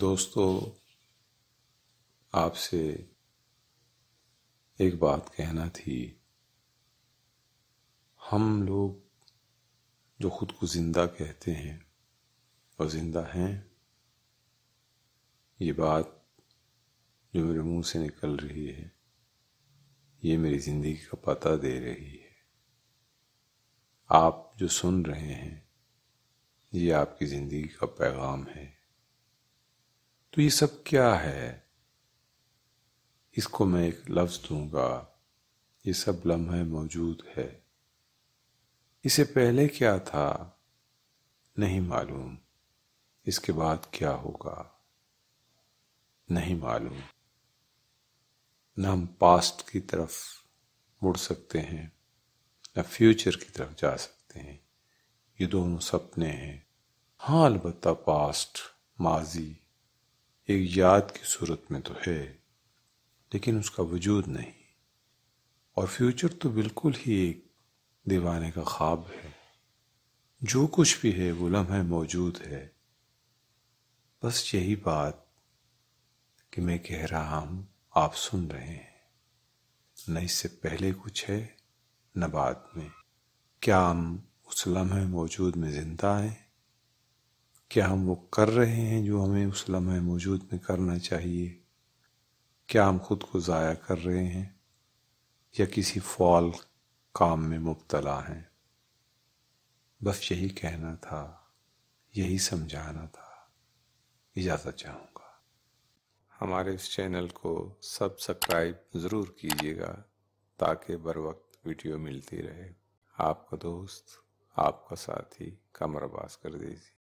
दोस्तों आपसे एक बात कहना थी हम लोग जो खुद को ज़िंदा कहते हैं और ज़िंदा हैं ये बात जो मेरे मुंह से निकल रही है ये मेरी ज़िंदगी का पता दे रही है आप जो सुन रहे हैं ये आपकी ज़िंदगी का पैगाम है तो ये सब क्या है इसको मैं एक लफ्ज दूंगा ये सब लम्हे मौजूद है इसे पहले क्या था नहीं मालूम इसके बाद क्या होगा नहीं मालूम न हम पास्ट की तरफ मुड़ सकते हैं न फ्यूचर की तरफ जा सकते हैं ये दोनों सपने हैं हाँ अलबत्ता पास्ट माजी एक याद की सूरत में तो है लेकिन उसका वजूद नहीं और फ्यूचर तो बिल्कुल ही एक दीवाने का ख्वाब है जो कुछ भी है वो लम्हे मौजूद है बस यही बात कि मैं कह रहा हूँ आप सुन रहे हैं न इससे पहले कुछ है न बाद में क्या हम उस लम्हे मौजूद में ज़िंदा हैं क्या हम वो कर रहे हैं जो हमें उस लम्हे मौजूद में करना चाहिए क्या हम खुद को ज़ाया कर रहे हैं या किसी फॉल काम में मुबतला हैं बस यही कहना था यही समझाना था इजाज़त चाहूँगा हमारे इस चैनल को सब्सक्राइब ज़रूर कीजिएगा ताकि बर वक्त वीडियो मिलती रहे आपका दोस्त आपका साथी कमर बास कर दीजिए